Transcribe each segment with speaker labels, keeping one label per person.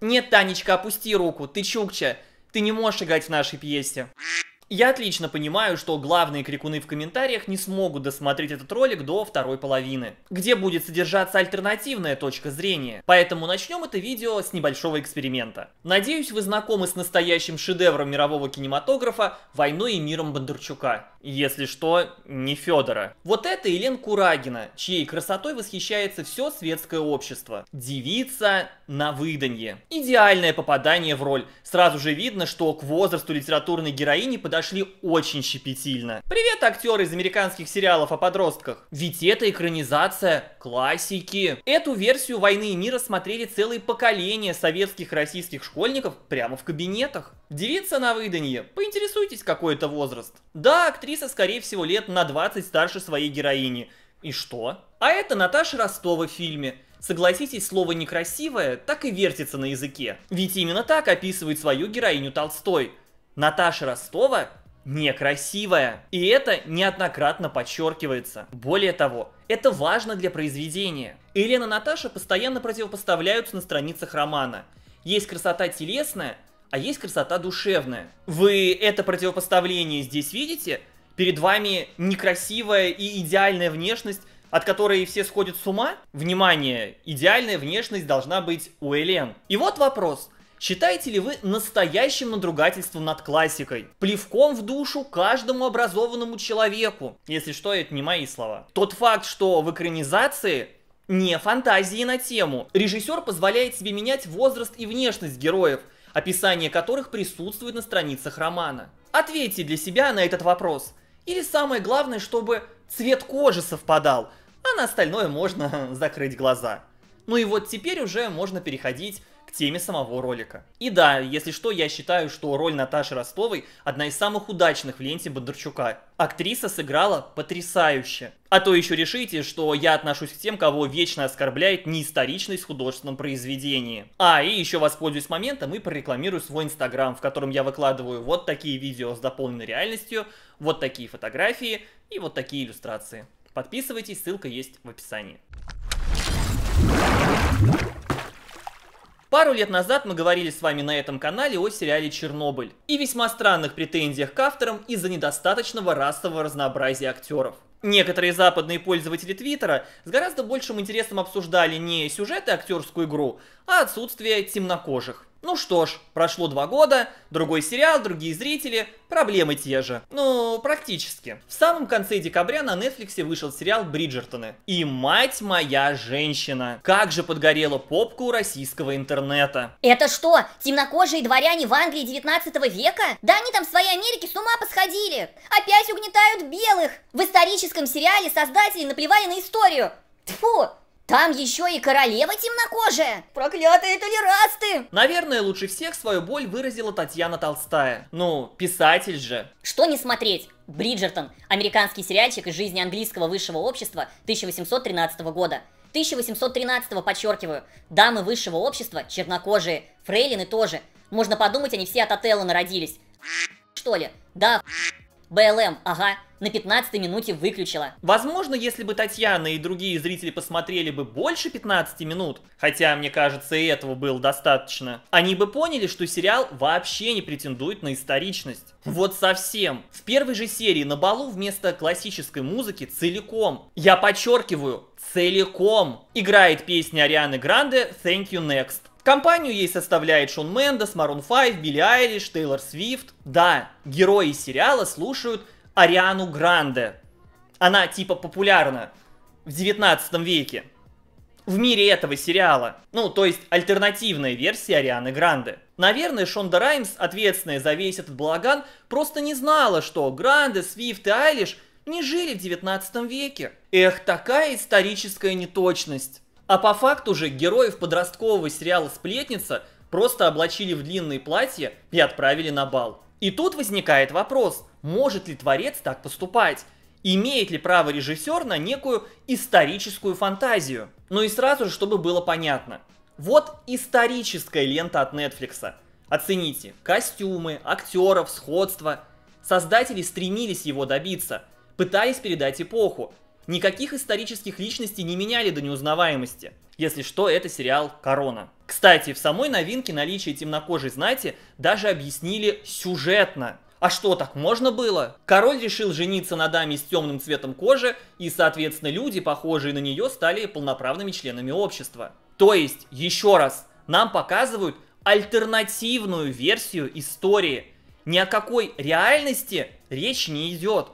Speaker 1: Нет, Танечка, опусти руку, ты чукча, ты не можешь играть в нашей пьесе. Я отлично понимаю, что главные крикуны в комментариях не смогут досмотреть этот ролик до второй половины, где будет содержаться альтернативная точка зрения, поэтому начнем это видео с небольшого эксперимента. Надеюсь, вы знакомы с настоящим шедевром мирового кинематографа «Войной и миром Бондарчука». Если что, не Федора. Вот это Елен Курагина, чьей красотой восхищается все светское общество. Девица на выданье. Идеальное попадание в роль. Сразу же видно, что к возрасту литературной героини подошла подошли очень щепетильно. Привет, актеры из американских сериалов о подростках. Ведь это экранизация классики. Эту версию «Войны и мира» смотрели целые поколения советских российских школьников прямо в кабинетах. Девица на выданье, поинтересуйтесь, какой это возраст. Да, актриса, скорее всего, лет на 20 старше своей героини. И что? А это Наташа Ростова в фильме. Согласитесь, слово «некрасивое» так и вертится на языке. Ведь именно так описывает свою героиню Толстой – Наташа Ростова некрасивая. И это неоднократно подчеркивается. Более того, это важно для произведения. Елена и Наташа постоянно противопоставляются на страницах романа. Есть красота телесная, а есть красота душевная. Вы это противопоставление здесь видите? Перед вами некрасивая и идеальная внешность, от которой все сходят с ума? Внимание, идеальная внешность должна быть у Элен. И вот вопрос – Считаете ли вы настоящим надругательством над классикой? Плевком в душу каждому образованному человеку. Если что, это не мои слова. Тот факт, что в экранизации не фантазии на тему. Режиссер позволяет себе менять возраст и внешность героев, описание которых присутствует на страницах романа. Ответьте для себя на этот вопрос. Или самое главное, чтобы цвет кожи совпадал, а на остальное можно закрыть глаза. Ну и вот теперь уже можно переходить теме самого ролика. И да, если что, я считаю, что роль Наташи Ростовой одна из самых удачных в ленте Бондарчука. Актриса сыграла потрясающе. А то еще решите, что я отношусь к тем, кого вечно оскорбляет неисторичность в художественном произведении. А, и еще воспользуюсь моментом и прорекламирую свой инстаграм, в котором я выкладываю вот такие видео с дополненной реальностью, вот такие фотографии и вот такие иллюстрации. Подписывайтесь, ссылка есть в описании. Пару лет назад мы говорили с вами на этом канале о сериале «Чернобыль» и весьма странных претензиях к авторам из-за недостаточного расового разнообразия актеров. Некоторые западные пользователи Твиттера с гораздо большим интересом обсуждали не сюжет и актерскую игру, а отсутствие темнокожих. Ну что ж, прошло два года, другой сериал, другие зрители, проблемы те же. Ну, практически. В самом конце декабря на Netflix вышел сериал «Бриджертоны». И мать моя женщина, как же подгорела попка у российского интернета. Это что, темнокожие дворяне в Англии 19 века? Да они там в своей Америке с ума посходили. Опять угнетают белых. В историческом сериале создатели наплевали на историю. Тьфу, там еще и королева темнокожая! Проклятые толерасты! Наверное, лучше всех свою боль выразила Татьяна Толстая. Ну, писатель же. Что не смотреть? Бриджертон. Американский сериальчик из жизни английского высшего общества 1813 года. 1813 подчеркиваю. Дамы высшего общества, чернокожие, фрейлины тоже. Можно подумать, они все от Отелло народились. Что ли? Да, БЛМ, ага, на 15 минуте выключила. Возможно, если бы Татьяна и другие зрители посмотрели бы больше 15 минут, хотя, мне кажется, и этого было достаточно, они бы поняли, что сериал вообще не претендует на историчность. Вот совсем. В первой же серии на балу вместо классической музыки целиком, я подчеркиваю, целиком, играет песня Арианы Гранде «Thank you next». Компанию ей составляет Шон Мендес, Марун Файв, Билли Айлиш, Тейлор Свифт. Да, герои сериала слушают Ариану Гранде. Она типа популярна в 19 веке. В мире этого сериала. Ну, то есть альтернативная версия Арианы Гранде. Наверное, Шонда Раймс, ответственная за весь этот балаган, просто не знала, что Гранде, Свифт и Айлиш не жили в 19 веке. Эх, такая историческая неточность. А по факту же героев подросткового сериала «Сплетница» просто облачили в длинные платья и отправили на бал. И тут возникает вопрос, может ли творец так поступать? Имеет ли право режиссер на некую историческую фантазию? Ну и сразу же, чтобы было понятно. Вот историческая лента от Netflix. Оцените, костюмы, актеров, сходство. Создатели стремились его добиться, пытались передать эпоху, Никаких исторических личностей не меняли до неузнаваемости. Если что, это сериал «Корона». Кстати, в самой новинке наличие темнокожей знати даже объяснили сюжетно. А что, так можно было? Король решил жениться на даме с темным цветом кожи, и, соответственно, люди, похожие на нее, стали полноправными членами общества. То есть, еще раз, нам показывают альтернативную версию истории. Ни о какой реальности речь не идет.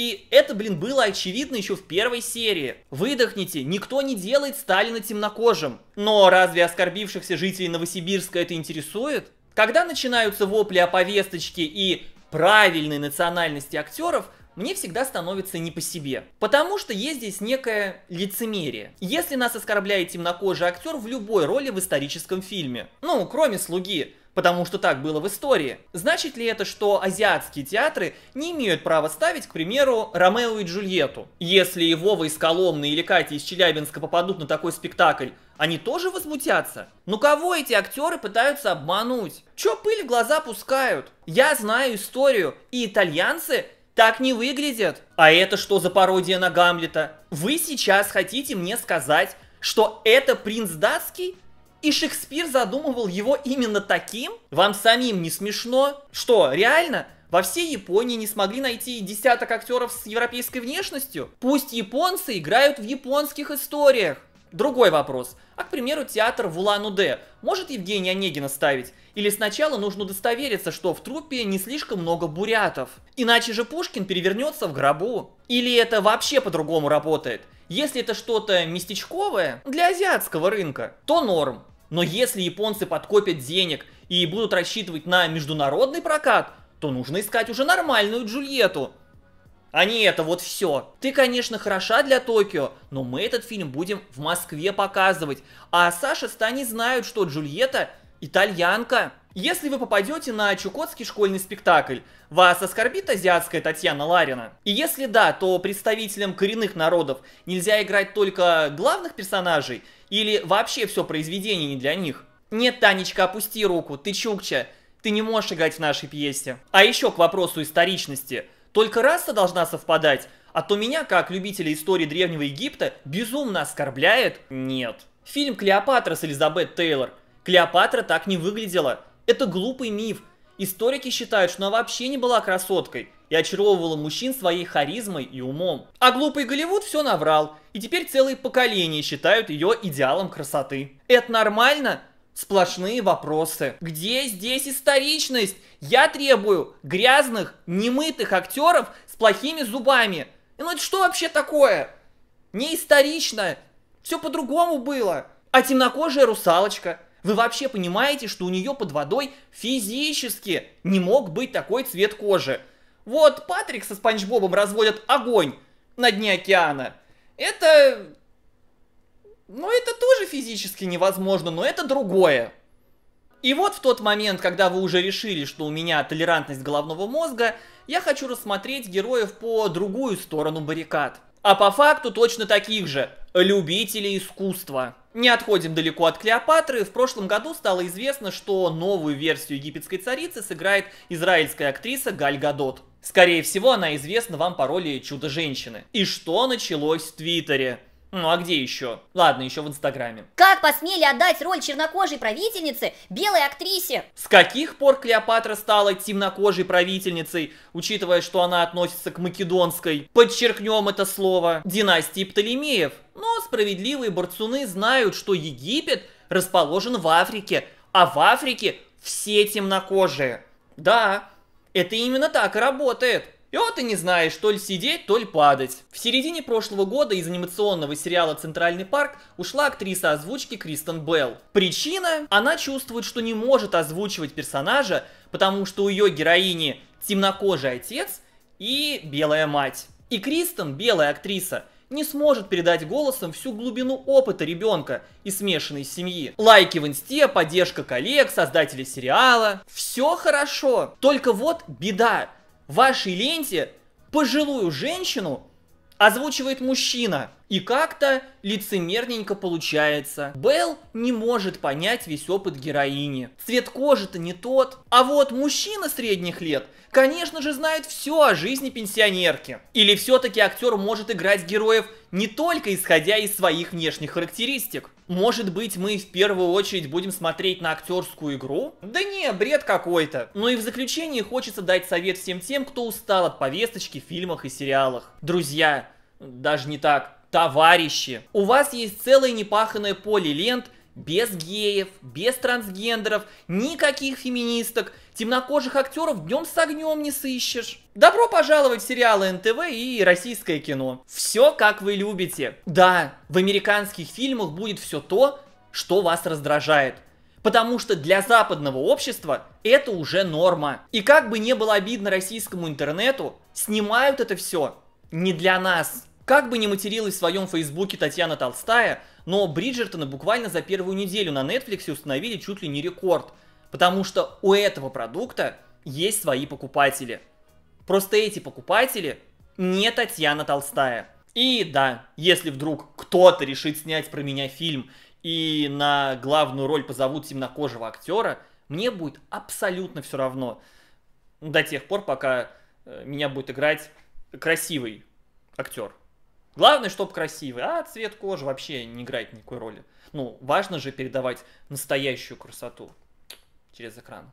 Speaker 1: И это, блин, было очевидно еще в первой серии. Выдохните, никто не делает Сталина темнокожим. Но разве оскорбившихся жителей Новосибирска это интересует? Когда начинаются вопли о повесточке и правильной национальности актеров, мне всегда становится не по себе. Потому что есть здесь некое лицемерие. Если нас оскорбляет темнокожий актер в любой роли в историческом фильме, ну, кроме «Слуги», потому что так было в истории. Значит ли это, что азиатские театры не имеют права ставить, к примеру, Ромео и Джульетту? Если и Вова из Коломны или Катя из Челябинска попадут на такой спектакль, они тоже возмутятся? Ну кого эти актеры пытаются обмануть? Чё пыль в глаза пускают? Я знаю историю, и итальянцы так не выглядят. А это что за пародия на Гамлета? Вы сейчас хотите мне сказать, что это принц датский? И Шекспир задумывал его именно таким? Вам самим не смешно? Что, реально? Во всей Японии не смогли найти десяток актеров с европейской внешностью? Пусть японцы играют в японских историях. Другой вопрос. А, к примеру, театр в Улан-Удэ может Евгения Онегина ставить? Или сначала нужно удостовериться, что в труппе не слишком много бурятов? Иначе же Пушкин перевернется в гробу. Или это вообще по-другому работает? Если это что-то местечковое для азиатского рынка, то норм. Но если японцы подкопят денег и будут рассчитывать на международный прокат, то нужно искать уже нормальную Джульетту а не это вот все. Ты, конечно, хороша для Токио, но мы этот фильм будем в Москве показывать. А Саша с Таней знают, что Джульетта итальянка. Если вы попадете на чукотский школьный спектакль, вас оскорбит азиатская Татьяна Ларина? И если да, то представителям коренных народов нельзя играть только главных персонажей или вообще все произведение не для них? Нет, Танечка, опусти руку, ты чукча, ты не можешь играть в нашей пьесе. А еще к вопросу историчности – только раса должна совпадать, а то меня, как любителя истории Древнего Египта, безумно оскорбляет? Нет. Фильм «Клеопатра» с Элизабет Тейлор. Клеопатра так не выглядела. Это глупый миф. Историки считают, что она вообще не была красоткой и очаровывала мужчин своей харизмой и умом. А глупый Голливуд все наврал, и теперь целые поколения считают ее идеалом красоты. Это нормально? сплошные вопросы. Где здесь историчность? Я требую грязных, немытых актеров с плохими зубами. Ну это что вообще такое? Не исторично. Все по-другому было. А темнокожая русалочка. Вы вообще понимаете, что у нее под водой физически не мог быть такой цвет кожи? Вот Патрик со Спанч Бобом разводят огонь на дне океана. Это ну, это тоже физически невозможно, но это другое. И вот в тот момент, когда вы уже решили, что у меня толерантность головного мозга, я хочу рассмотреть героев по другую сторону баррикад. А по факту точно таких же. Любители искусства. Не отходим далеко от Клеопатры. В прошлом году стало известно, что новую версию египетской царицы сыграет израильская актриса Галь Гадот. Скорее всего, она известна вам по роли Чудо-женщины. И что началось в Твиттере? Ну а где еще? Ладно, еще в Инстаграме. Как посмели отдать роль чернокожей правительницы белой актрисе? С каких пор Клеопатра стала темнокожей правительницей, учитывая, что она относится к македонской, подчеркнем это слово, династии Птолемеев? Но справедливые борцуны знают, что Египет расположен в Африке, а в Африке все темнокожие. Да, это именно так и работает. И вот ты не знаешь, то ли сидеть, то ли падать. В середине прошлого года из анимационного сериала «Центральный парк» ушла актриса озвучки Кристен Белл. Причина? Она чувствует, что не может озвучивать персонажа, потому что у ее героини темнокожий отец и белая мать. И Кристен, белая актриса, не сможет передать голосом всю глубину опыта ребенка и смешанной семьи. Лайки в инсте, поддержка коллег, создателей сериала. Все хорошо. Только вот беда вашей ленте пожилую женщину озвучивает мужчина. И как-то лицемерненько получается. Белл не может понять весь опыт героини. Цвет кожи-то не тот. А вот мужчина средних лет, конечно же, знает все о жизни пенсионерки. Или все-таки актер может играть героев не только исходя из своих внешних характеристик. Может быть, мы в первую очередь будем смотреть на актерскую игру? Да не, бред какой-то. Но ну и в заключении хочется дать совет всем тем, кто устал от повесточки в фильмах и сериалах. Друзья, даже не так товарищи. У вас есть целое непаханное поле лент, без геев, без трансгендеров, никаких феминисток, темнокожих актеров днем с огнем не сыщешь. Добро пожаловать в сериалы НТВ и российское кино. Все как вы любите. Да, в американских фильмах будет все то, что вас раздражает. Потому что для западного общества это уже норма. И как бы не было обидно российскому интернету, снимают это все не для нас. Как бы ни материлась в своем фейсбуке Татьяна Толстая, но Бриджертона буквально за первую неделю на Netflix установили чуть ли не рекорд, потому что у этого продукта есть свои покупатели. Просто эти покупатели не Татьяна Толстая. И да, если вдруг кто-то решит снять про меня фильм и на главную роль позовут темнокожего актера, мне будет абсолютно все равно. До тех пор, пока э, меня будет играть красивый актер. Главное, чтобы красивый. А цвет кожи вообще не играет никакой роли. Ну, важно же передавать настоящую красоту через экран.